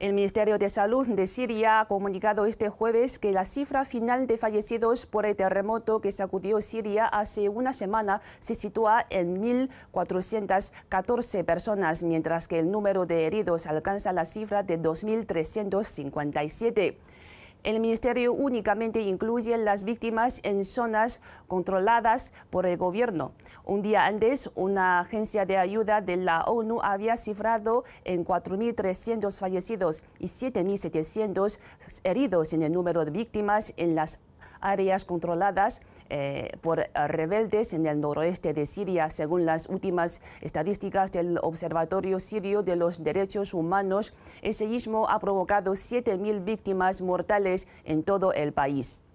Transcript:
El Ministerio de Salud de Siria ha comunicado este jueves que la cifra final de fallecidos por el terremoto que sacudió Siria hace una semana se sitúa en 1.414 personas, mientras que el número de heridos alcanza la cifra de 2.357. El ministerio únicamente incluye las víctimas en zonas controladas por el gobierno. Un día antes, una agencia de ayuda de la ONU había cifrado en 4.300 fallecidos y 7.700 heridos en el número de víctimas en las áreas controladas eh, por eh, rebeldes en el noroeste de Siria, según las últimas estadísticas del Observatorio Sirio de los Derechos Humanos. Ese seísmo ha provocado 7.000 víctimas mortales en todo el país.